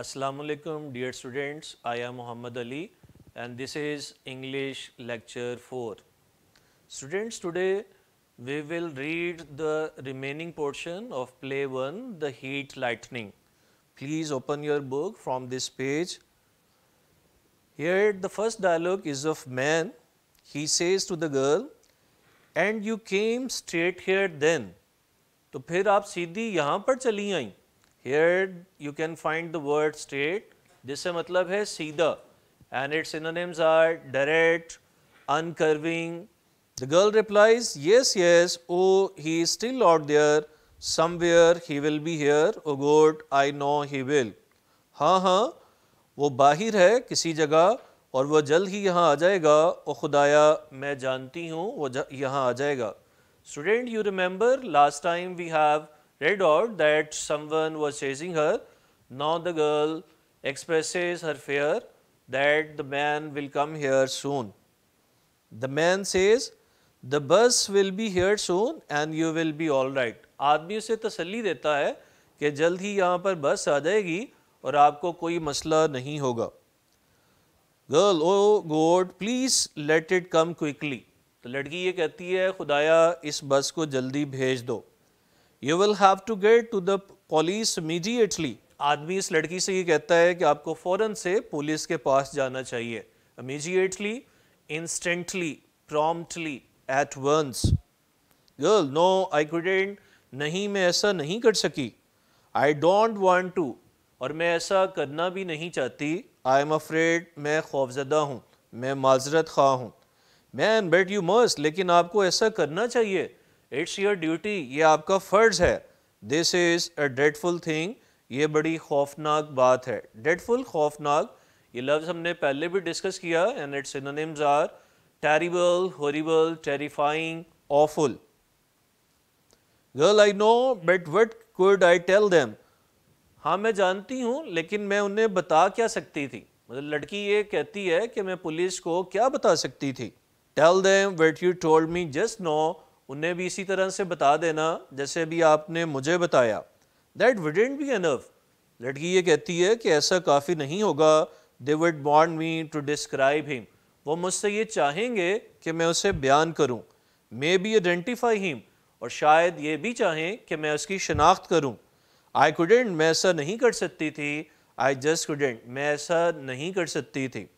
Assalamu alaikum dear students I am Muhammad Ali and this is English lecture 4. Students today we will read the remaining portion of play 1 the heat lightning. Please open your book from this page. Here the first dialogue is of man. He says to the girl and you came straight here then. तो फिर आप सीधी यहाँ पर चली आईं here you can find the word straight जिससे मतलब है सीधा and its synonyms are direct uncurving the girl replies yes yes oh he still out there somewhere he will be here oh god I no he will हाँ हाँ वो बाहिर है किसी जगह और वह जल्द ही यहाँ आ जाएगा ओ खुदाया मैं जानती हूँ वो यहाँ आ जाएगा student you remember last time we have read out that someone was chasing her. Now the girl expresses her fear that the man will come here soon. The man says, the bus will be here soon and you will be all right. आदमी उसे तसली देता है कि जल्द ही यहाँ पर बस आ जाएगी और आपको कोई मसला नहीं होगा girl oh god please let it come quickly तो लड़की ये कहती है खुदाया इस बस को जल्दी भेज दो you will have to get to the police immediately आदमी इस लड़की से ये कहता है कि आपको फ़ौरन से पुलिस के पास जाना चाहिए immediately instantly promptly at once girl no I couldn't नहीं मैं ऐसा नहीं कर सकी आई डोंट वॉन्ट टू और मैं ऐसा करना भी नहीं चाहती आई एम अफ्रेड मैं खौफजदा हूँ मैं माजरत खा हूँ मैन बेट यू मस्ट लेकिन आपको ऐसा करना चाहिए इट्स योर ड्यूटी ये आपका फ़र्ज़ है this is a dreadful thing ये बड़ी खौफनाक बात है डेडफुल खौफनाक ये लफ्ज़ हमने पहले भी डिस्कस किया and it's synonyms are terrible horrible terrifying awful girl I know but what could I tell them? हाँ मैं जानती हूँ लेकिन मैं उन्हें बता क्या सकती थी मतलब लड़की ये कहती है कि मैं पुलिस को क्या बता सकती थी tell them what you told me just no उन्हें भी इसी तरह से बता देना जैसे अभी आपने मुझे बताया दैट वुडेंट बी एनफ लड़की ये कहती है कि ऐसा काफ़ी नहीं होगा they would want me to describe him वो मुझसे ये चाहेंगे कि मैं उसे बयान करूँ मे बी आइडेंटिफाई हिम और शायद ये भी चाहें कि मैं उसकी शनाख्त करूँ आई कुडेंट मैं ऐसा नहीं कर सकती थी आई जस्ट कुडेंट मैं ऐसा नहीं कर सकती थी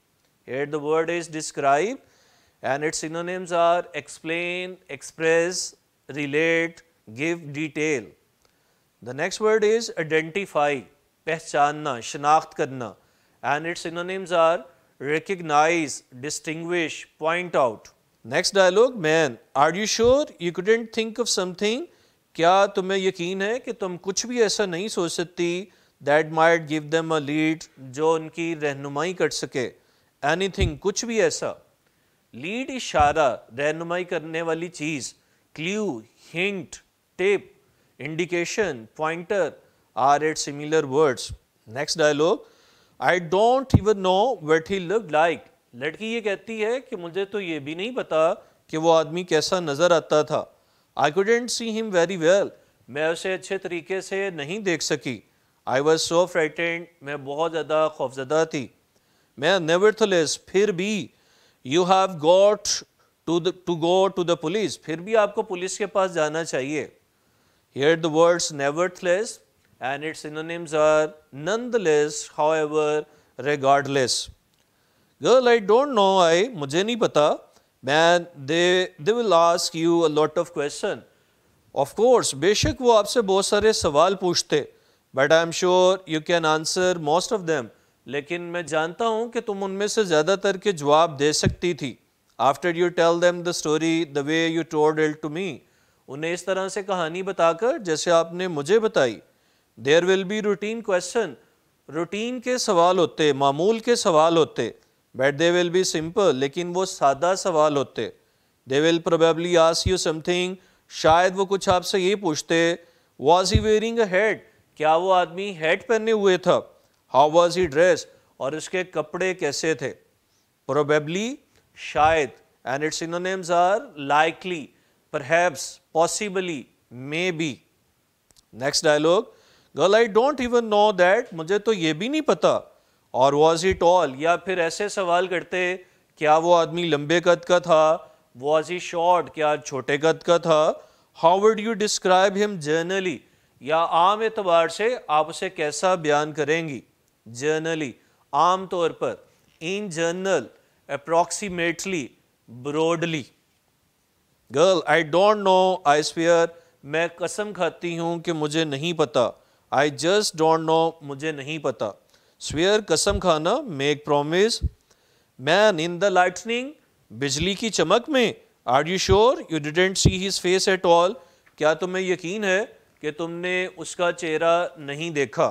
at the word is describe and its synonyms are explain, express, relate, give detail. The next word is identify, pehchanna शनाख्त karna and its synonyms are recognize, distinguish, point out. Next dialogue, man, are you sure you couldn't think of something? kya tumhe yakeen hai ki tum kuch bhi aisa nahi soch sakti that might give them a lead jo unki rehnumai kar sake anything kuch bhi aisa lead इशारा रहनुमाई करने वाली चीज़ clue hint tip indication pointer are at similar words next dialogue I don't even know what he look like लड़की ये कहती है कि मुझे तो ये भी नहीं पता कि वो आदमी कैसा नज़र आता था I couldn't see him very well मैं उसे अच्छे तरीके से नहीं देख सकी आई वॉज सो फ्राइटेंड मैं बहुत ज़्यादा खौफजदा थी मैं नेवर फिर भी you have got to to go to the police फिर भी आपको पुलिस के पास जाना चाहिए here the words nevertheless and it's synonyms are less however regardless girl I don't know I मुझे नहीं पता man they they will ask you a lot of question of course बेशक वो आपसे बहुत सारे सवाल पूछते but I am sure you can answer most of them लेकिन मैं जानता हूँ कि तुम उनमें से ज़्यादातर के जवाब दे सकती थी after you tell them the story the way you told it to me उन्हें इस तरह से कहानी बताकर जैसे आपने मुझे बताई there will be routine question routine के सवाल होते मामूल के सवाल होते but they will be simple लेकिन वो सादा सवाल होते they will probably ask you something शायद वो कुछ आपसे ये पूछते was he wearing a hat क्या वो आदमी हेड पहने हुए था हाउ वॉज ही ड्रेस और इसके कपड़े कैसे थे प्रोबेबली शायद and its synonyms are likely perhaps possibly maybe next dialogue girl I don't even know that मुझे तो ये भी नहीं पता और वॉज ही टॉल या फिर ऐसे सवाल करते क्या वो आदमी लंबे कद का था वॉज ही शॉर्ट क्या छोटे कद का था how would you describe him generally या आम एतबार से आप उसे कैसा बयान करेंगी जर्नली आमतौर पर in general approximately broadly girl I don't know I swear मैं कसम खाती हूँ कि मुझे नहीं पता आई जस्ट डोंट नो मुझे नहीं पता स्वेयर कसम खाना make promise man in the lightning बिजली की चमक में are you sure you didn't see his face at all क्या तुम्हें यकीन है कि तुमने उसका चेहरा नहीं देखा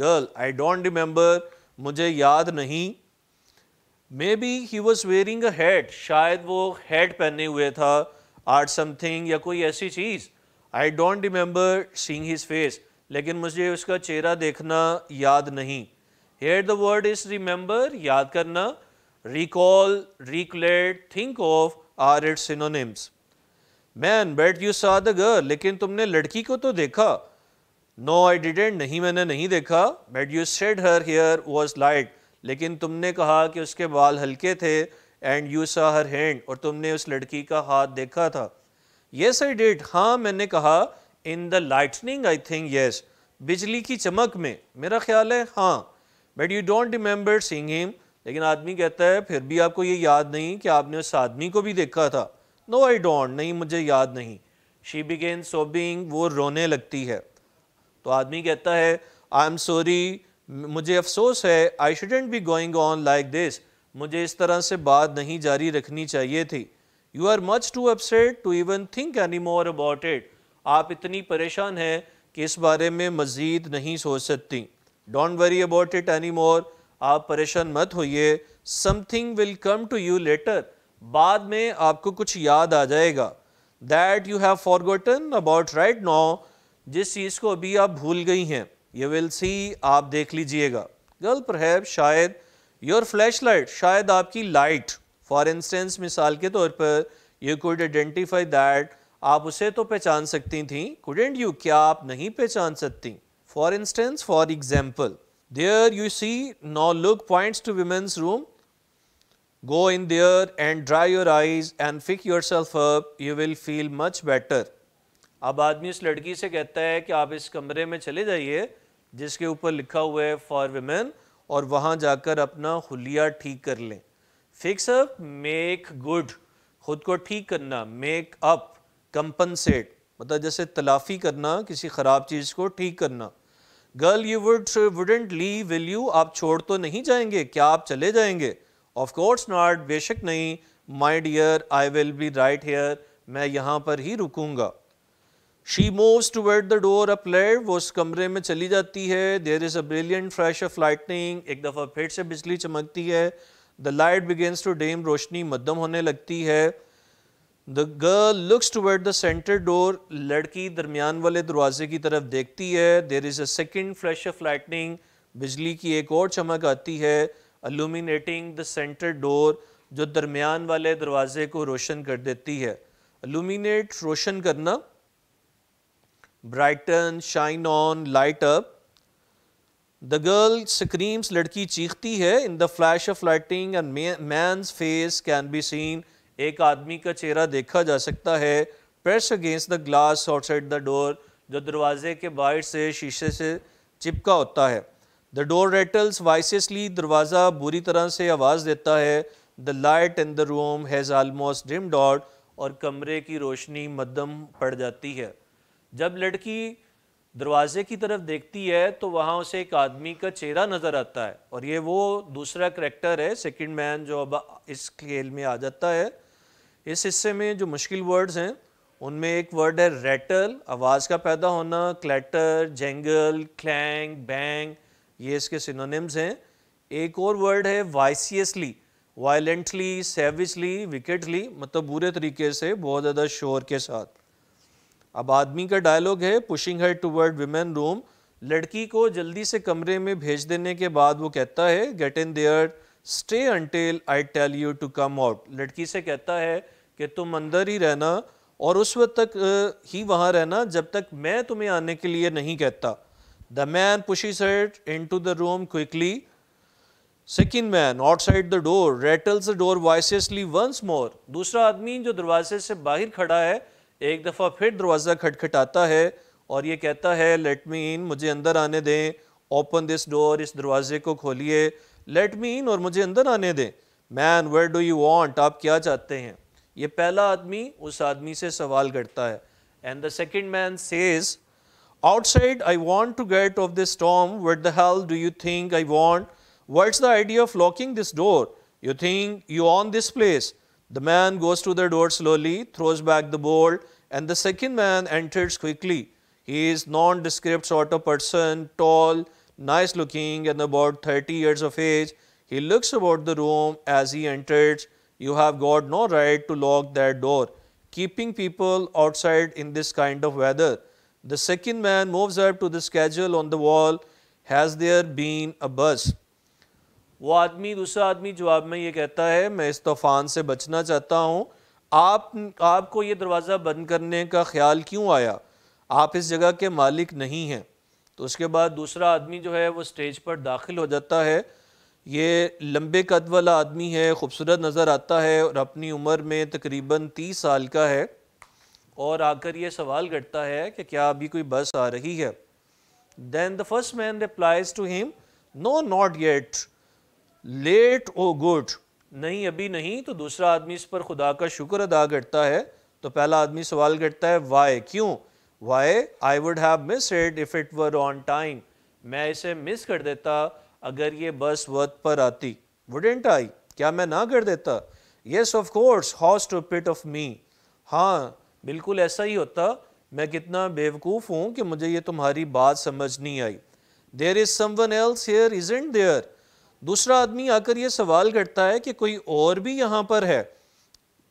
गर्ल आई डोंट रिमेंबर मुझे याद नहीं maybe he was wearing a hat शायद वो हेड पहने हुए था आर्ट समथिंग या कोई ऐसी चीज़ I don't remember seeing his face लेकिन मुझे उसका चेहरा देखना याद नहीं here the word is remember याद करना recall recollect think of are its synonyms man but you saw the girl लेकिन तुमने लड़की को तो देखा नो आई डिडेंट नहीं मैंने नहीं देखा but you said her hair was light लेकिन तुमने कहा कि उसके बाल हल्के थे एंड यू सा हर हैंड और तुमने उस लड़की का हाथ देखा था येस आई डिड हाँ मैंने कहा in the lightning I think yes बिजली की चमक में मेरा ख्याल है हाँ but you don't remember seeing him लेकिन आदमी कहता है फिर भी आपको ये याद नहीं कि आपने उस आदमी को भी देखा था नो आई डोंट नहीं मुझे याद नहीं शी बिगेन सोबिंग वो रोने लगती है तो आदमी कहता है आई एम सॉरी मुझे अफसोस है I shouldn't be going on like this मुझे इस तरह से बात नहीं जारी रखनी चाहिए थी you are much too upset to even think any more about it आप इतनी परेशान हैं कि इस बारे में मज़ीद नहीं सोच सकती don't worry about it any more आप परेशान मत होइए something will come to you later बाद में आपको कुछ याद आ जाएगा that you have forgotten about right now जिस चीज़ को अभी आप भूल गई हैं यू विल सी आप देख लीजिएगा गर्ल पर शायद योर फ्लैश लाइट शायद आपकी लाइट फॉर इंस्टेंस मिसाल के तौर पर यू कुड आइडेंटिफाई दैट आप उसे तो पहचान सकती थी कुडेंट यू क्या आप नहीं पहचान सकती for instance for example there you see no look points to women's room in there and dry your eyes and fix yourself up you will feel much better अब आदमी इस लड़की से कहता है कि आप इस कमरे में चले जाइए जिसके ऊपर लिखा हुआ है फॉर वेमेन और वहाँ जाकर अपना हुलिया ठीक कर लें फिक्स अप मेक गुड खुद को ठीक करना मेक अप कंपनसेट मतलब जैसे तलाफ़ी करना किसी ख़राब चीज़ को ठीक करना girl you would wouldn't leave will you आप छोड़ तो नहीं जाएंगे क्या आप चले जाएंगे ऑफ कोर्स नॉट बेशक नहीं my dear I will be right here मैं यहाँ पर ही रुकूंगा she moves toward the door up layer वो उस कमरे में चली जाती है there is a brilliant flash of lightning एक दफ़ा फिर से बिजली चमकती है the light begins to dim रोशनी मध्यम होने लगती है the girl looks toward the centre door लड़की दरमियान वाले दरवाजे की तरफ देखती है there is a second flash of lightning बिजली की एक और चमक आती है अल्यूमिनेटिंग द सेंटर डोर जो दरमियान वाले दरवाजे को रोशन कर देती है अल्यूमिनेट रोशन करना brighten shine on light up the girl screams लड़की चीखती है in the flash of lightning and man's face can be seen एक आदमी का चेहरा देखा जा सकता है press against the glass outside the door जो दरवाजे के बाहर से शीशे से चिपका होता है द डोर रेटल्स वाइसली दरवाज़ा बुरी तरह से आवाज़ देता है the light in the room has almost dimmed out और कमरे की रोशनी मदम पड़ जाती है जब लड़की दरवाजे की तरफ देखती है तो वहाँ उसे एक आदमी का चेहरा नज़र आता है और ये वो दूसरा करेक्टर है सेकंड मैन जो अब इस खेल में आ जाता है इस हिस्से में जो मुश्किल वर्ड्स हैं उनमें एक वर्ड है रेटल आवाज़ का पैदा होना क्लैटर जेंगल क्लैंग बैंग ये इसके सिनोनिम्स हैं एक और वर्ड है वाइसियसली वायलेंटली सेविसली विकेटली मतलब बुरे तरीके से बहुत ज़्यादा शोर के साथ अब आदमी का डायलॉग है pushing her toward women room लड़की को जल्दी से कमरे में भेज देने के बाद वो कहता है get in there stay until I tell you to come out लड़की से कहता है कि तुम अंदर ही रहना और उस वक्त तक ही वहाँ रहना जब तक मैं तुम्हें आने के लिए नहीं कहता the man pushes her into the room quickly second man outside the door rattles the door noisily once more दूसरा आदमी जो दरवाजे से बाहर खड़ा है एक दफ़ा फिर दरवाज़ा खटखटाता है और ये कहता है लेट मी इन मुझे अंदर आने दें ओपन दिस डोर इस दरवाज़े को खोलिए लेट मी इन और मुझे अंदर आने दें man where do you want आप क्या चाहते हैं ये पहला आदमी उस आदमी से सवाल करता है and the second man says outside I want to get off this storm what the hell do you think I want what's the idea of locking this door you think you own this place The man goes to the door slowly, throws back the bolt, and the second man enters quickly. He is nondescript sort of person, tall, nice looking, and about 30 years of age. He looks about the room as he enters. You have got no right to lock that door, keeping people outside in this kind of weather. The second man moves up to the schedule on the wall. Has there been a buzz? वो आदमी दूसरा आदमी जवाब में ये कहता है मैं इस तूफ़ान से बचना चाहता हूँ आप आपको ये दरवाज़ा बंद करने का ख्याल क्यों आया आप इस जगह के मालिक नहीं हैं तो उसके बाद दूसरा आदमी जो है वो स्टेज पर दाखिल हो जाता है ये लंबे कद वाला आदमी है खूबसूरत नज़र आता है और अपनी उम्र में तकरीबन तीस साल का है और आकर ये सवाल करता है कि क्या अभी कोई बस आ रही है then the first man replies to him no not yet late oh good नहीं अभी नहीं तो दूसरा आदमी इस पर खुदा का शुक्र अदा करता है तो पहला आदमी सवाल करता है वाई क्यों why I would have miss it if it were on time मैं इसे मिस कर देता अगर ये बस वक्त पर आती वुडेंट आई क्या मैं ना कर देता yes of course to pit of me हाँ बिल्कुल ऐसा ही होता मैं कितना बेवकूफ़ हूँ कि मुझे ये तुम्हारी बात समझ नहीं आई there is someone else here isn't there दूसरा आदमी आकर ये सवाल करता है कि कोई और भी यहाँ पर है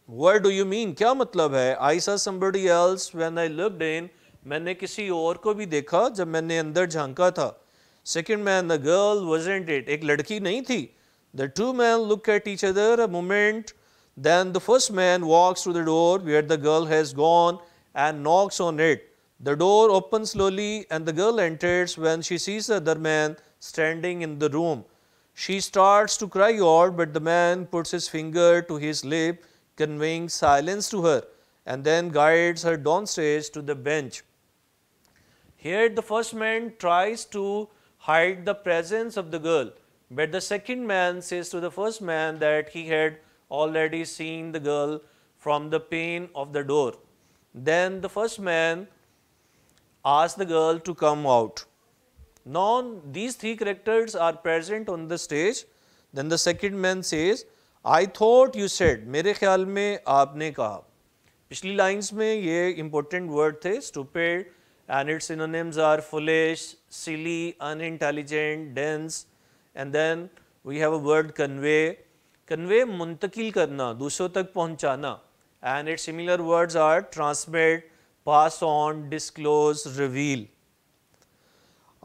वर्ड डू यू मीन क्या मतलब है I saw somebody else when I looked then मैंने किसी और को भी देखा जब मैंने अंदर झांका था second man the girl wasn't it एक लड़की नहीं थी the two man look at each other a moment then the first man walks to the door at the girl has gone and knocks on it the door open slowly and the girl enters when she sees other man standing in the room She starts to cry out, but the man puts his finger to his lip, conveying silence to her, and then guides her downstairs to the bench. Here, the first man tries to hide the presence of the girl, but the second man says to the first man that he had already seen the girl from the pane of the door. Then the first man asks the girl to come out. Now these three characters are present on the stage. Then the second man says, I thought you said, मेरे ख्याल में आपने कहा पिछली lines में ये important word थे stupid and its synonyms are foolish, silly, unintelligent, dense and then we have a word convey. Convey मुंतकिल करना दूसरों तक पहुंचाना and its similar words are transmit, pass on, disclose, reveal.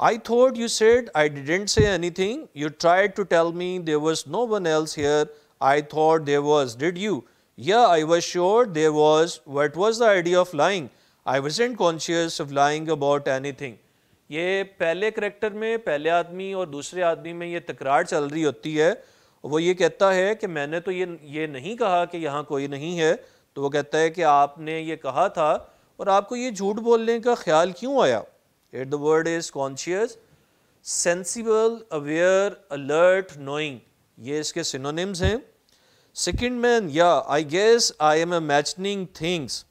I thought you said I didn't say anything. You tried to tell me there was no one else here. I thought there was. Did you? Yeah, I was sure there was. What was the idea of lying? I wasn't conscious of lying about anything. ये पहले character में पहले आदमी और दूसरे आदमी में ये तकरार चल रही होती है वो ये कहता है कि मैंने तो ये ये नहीं कहा कि यहाँ कोई नहीं है तो वो कहता है कि आपने ये कहा था और आपको ये झूठ बोलने का ख्याल क्यों आया Yet the word is conscious, sensible, aware, alert, knowing. ये इसके synonyms हैं Second man, yeah, I guess I am imagining things.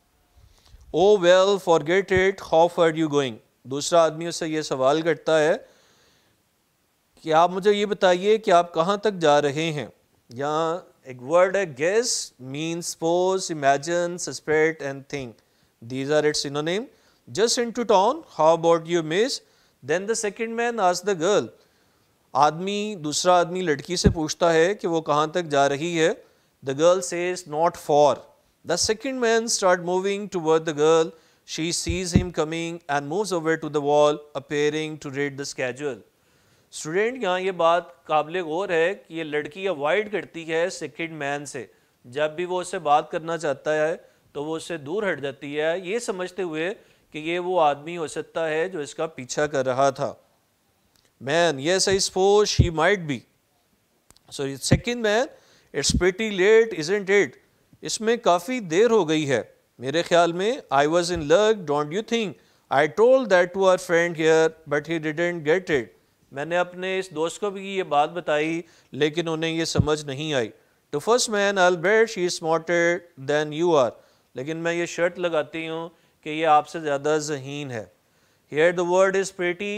Oh well, forget it, how far are you going? दूसरा आदमी उससे ये सवाल करता है कि आप मुझे ये बताइए कि आप कहाँ तक जा रहे हैं यहाँ एक वर्ड है guess means suppose imagine suspect and think these are its इनो नेम just into town, how about you miss? Then the second man asks the girl. आदमी दूसरा आदमी लड़की से पूछता है कि वो कहाँ तक जा रही है the girl says not for the second man start moving toward the girl she sees him coming and moves over to the wall appearing to read the schedule student यहाँ ये बात काबिल गौर है कि ये लड़की अवॉइड करती है सेकेंड मैन से जब भी वो उसे बात करना चाहता है तो वो उससे दूर हट जाती है ये समझते हुए कि ये वो आदमी हो सकता है जो इसका पीछा कर रहा था मैन ये I suppose he might be so second man it's pretty late is isn't that इसमें काफ़ी देर हो गई है मेरे ख्याल में आई was in luck don't you think I told that to our friend here but he didn't get it मैंने अपने इस दोस्त को भी ये बात बताई लेकिन उन्हें ये समझ नहीं आई to first man I'll bet she is smarter than you are लेकिन मैं ये शर्ट लगाती हूँ कि ये आपसे ज़्यादा जहीन है here the word is pretty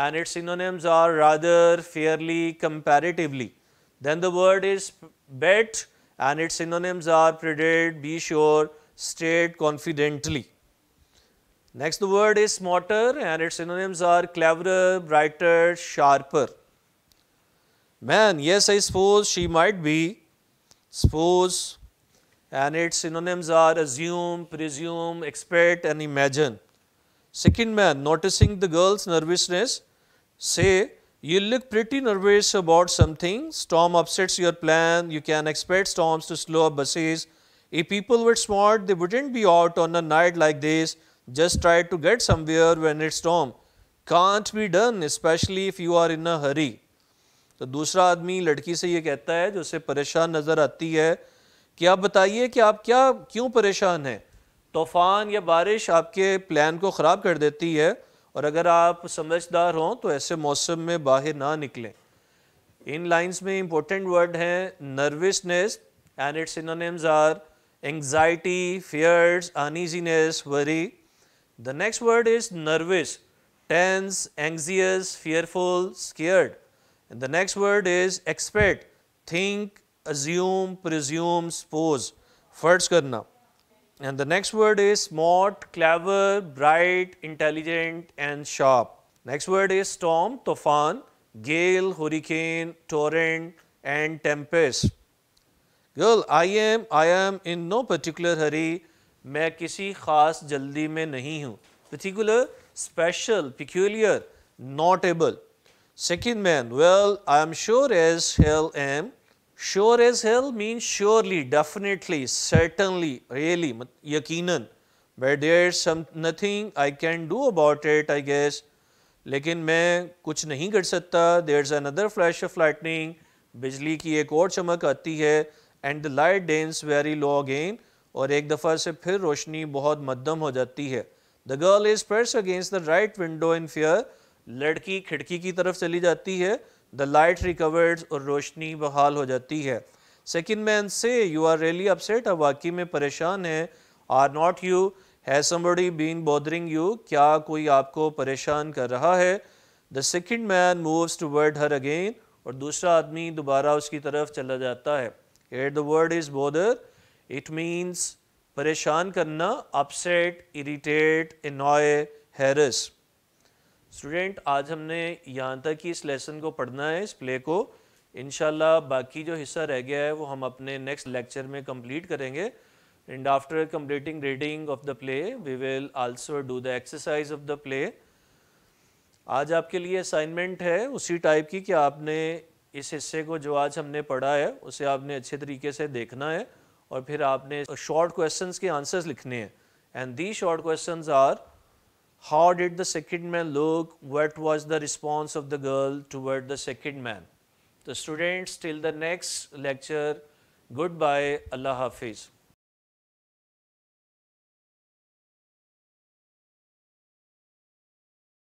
and its synonyms are rather fairly comparatively. Then the word is bet and its synonyms are predate, be sure, state confidently. Next the word is smarter and its synonyms are cleverer, brighter, sharper. Man, yes I suppose she might be, suppose, and its synonyms are assume, presume, expect and imagine. Second man noticing the girl's nervousness say you look pretty nervous about something, storm upsets your plan, you can expect storms to slow up buses. If people were smart, they wouldn't be out on a night like this, just try to get somewhere when it's storm. Can't be done, especially if you are in a hurry. तो दूसरा आदमी लड़की से ये कहता है जो उसे परेशान नज़र आती है कि आप बताइए कि आप क्या क्यों परेशान हैं तूफ़ान या बारिश आपके प्लान को ख़राब कर देती है और अगर आप समझदार हों तो ऐसे मौसम में बाहर ना निकलें इन लाइंस में इम्पोर्टेंट वर्ड हैं nervousness and it's synonyms are anxiety fears uneasiness worry the next word is nervous tense anxious fearful scared. And the next word is expect, assume presume, suppose, फर्ज करना and the next word is smart clever bright intelligent and sharp next word is storm तूफान gale hurricane torrent and tempest girl I am I am in no particular hurry मैं किसी ख़ास जल्दी में नहीं हूँ particular special peculiar not able second man well I am sure as hell am sure as hell mean surely definitely certainly really यकीन but there some nothing I can do about it I guess लेकिन मैं कुछ नहीं कर सकता there is another flash of lightning बिजली की एक और चमक आती है and the light dense very low again और एक दफ़ा से फिर रोशनी बहुत मध्यम हो जाती है the girl is press against the right window in fear लड़की खिड़की की तरफ चली जाती है द लाइट रिकवर्ड और रोशनी बहाल हो जाती है second man says you are really upset अब वाकई में परेशान है आर नॉट यू है समबड़ी बीन बॉदरिंग यू क्या कोई आपको परेशान कर रहा है the second man moves towards her again और दूसरा आदमी दोबारा उसकी तरफ चला जाता है at the word is bother it means परेशान करना upset irritate annoy harass student आज हमने यहाँ तक ही इस लेसन को पढ़ना है इस प्ले को इन बाकी जो हिस्सा रह गया है वो हम अपने नेक्स्ट लेक्चर में कंप्लीट करेंगे and after completing reading of the play we will also do the exercise of the play आज आपके लिए असाइनमेंट है उसी टाइप की कि आपने इस हिस्से को जो आज हमने पढ़ा है उसे आपने अच्छे तरीके से देखना है और फिर आपने शॉर्ट क्वेश्चंस के आंसर्स लिखने हैं and the short questions are how did the second man look, what was the response of the girl toward the second man. The students till the next lecture, goodbye, Allah Hafiz.